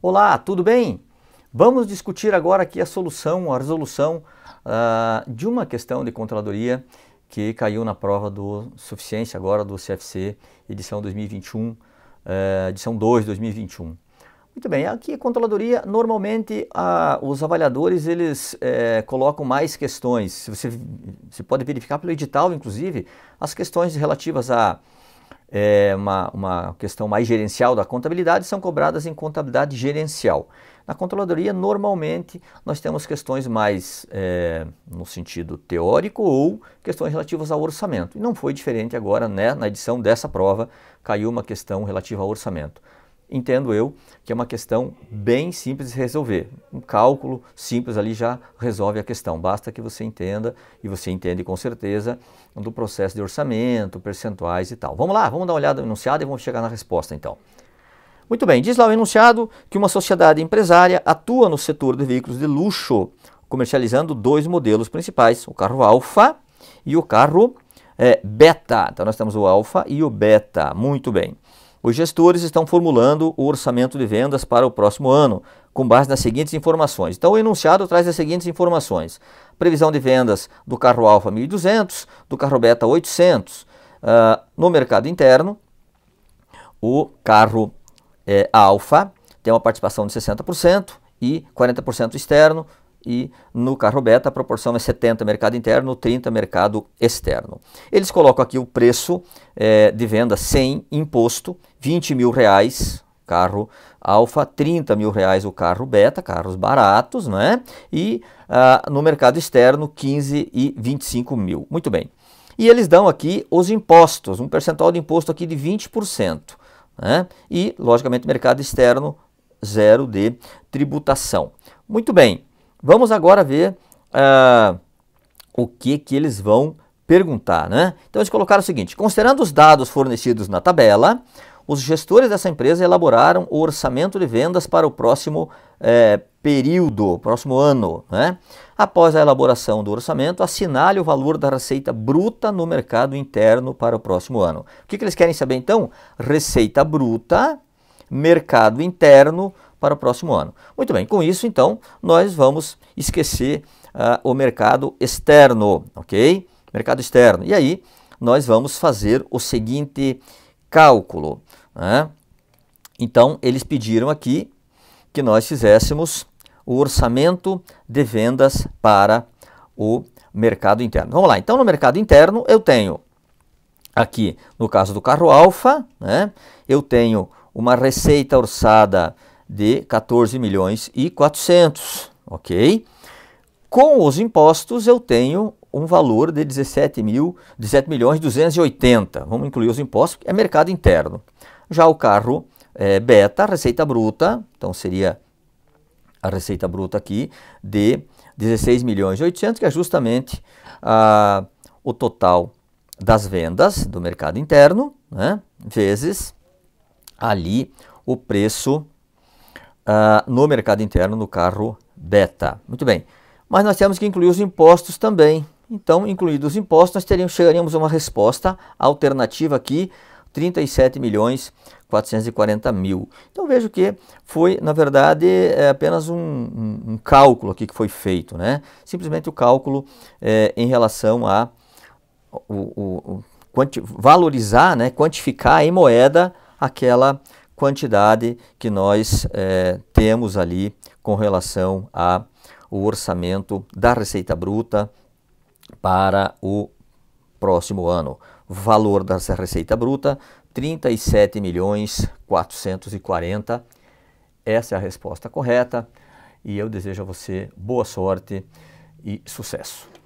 Olá, tudo bem? Vamos discutir agora aqui a solução, a resolução uh, de uma questão de controladoria que caiu na prova do suficiência agora do CFC, edição 2021, uh, eh, edição 2 2021. Muito bem, aqui a controladoria, normalmente os avaliadores eles eh, colocam mais questões, você, você pode verificar pelo edital, inclusive, as questões relativas a é, uma, uma questão mais gerencial da contabilidade, são cobradas em contabilidade gerencial. Na controladoria, normalmente, nós temos questões mais é, no sentido teórico ou questões relativas ao orçamento. E não foi diferente agora, né, na edição dessa prova, caiu uma questão relativa ao orçamento entendo eu que é uma questão bem simples de resolver. Um cálculo simples ali já resolve a questão. Basta que você entenda, e você entende com certeza, do processo de orçamento, percentuais e tal. Vamos lá, vamos dar uma olhada no enunciado e vamos chegar na resposta então. Muito bem, diz lá o enunciado que uma sociedade empresária atua no setor de veículos de luxo, comercializando dois modelos principais, o carro Alfa e o carro é, Beta. Então nós temos o Alfa e o Beta. Muito bem. Os gestores estão formulando o orçamento de vendas para o próximo ano, com base nas seguintes informações. Então, o enunciado traz as seguintes informações: previsão de vendas do carro Alfa 1200, do carro Beta 800. Uh, ah, no mercado interno, o carro é, Alfa tem uma participação de 60% e 40% externo, e no carro beta a proporção é 70 mercado interno, 30 mercado externo. Eles colocam aqui o preço é, de venda sem imposto, 20 mil reais carro alfa, 30 mil reais o carro beta, carros baratos, né? E ah, no mercado externo 15 e 25 mil. Muito bem. E eles dão aqui os impostos, um percentual de imposto aqui de 20%. Né? E, logicamente, mercado externo, zero de tributação. Muito bem. Vamos agora ver uh, o que, que eles vão perguntar. Né? Então, eles colocaram o seguinte: considerando os dados fornecidos na tabela, os gestores dessa empresa elaboraram o orçamento de vendas para o próximo eh, período, próximo ano. Né? Após a elaboração do orçamento, assinale o valor da receita bruta no mercado interno para o próximo ano. O que, que eles querem saber então? Receita bruta, mercado interno para o próximo ano. Muito bem, com isso então nós vamos esquecer uh, o mercado externo, ok? Mercado externo. E aí nós vamos fazer o seguinte cálculo. Né? Então eles pediram aqui que nós fizéssemos o orçamento de vendas para o mercado interno. Vamos lá, então no mercado interno eu tenho aqui, no caso do carro alfa, né? eu tenho uma receita orçada de 14 milhões e 400, ok? Com os impostos eu tenho um valor de 17 mil, 17 milhões 280. Vamos incluir os impostos, é mercado interno. Já o carro é, beta, receita bruta, então seria a receita bruta aqui de 16 milhões e 800, que é justamente ah, o total das vendas do mercado interno, né, vezes ali o preço uh, no mercado interno no carro beta. Muito bem, mas nós temos que incluir os impostos também. Então, incluídos os impostos, nós teríamos, chegaríamos a uma resposta alternativa aqui, 37 milhões 440 mil. Então vejo que foi, na verdade, é apenas um, um, um, cálculo aqui que foi feito, né? Simplesmente o cálculo é, em relação a o, o, o valorizar, né? quantificar em moeda aquela quantidade que nós é, temos ali com relação ao orçamento da Receita Bruta para o próximo ano. Valor dessa Receita Bruta, 37 milhões 440. Essa é a resposta correta e eu desejo a você boa sorte e sucesso.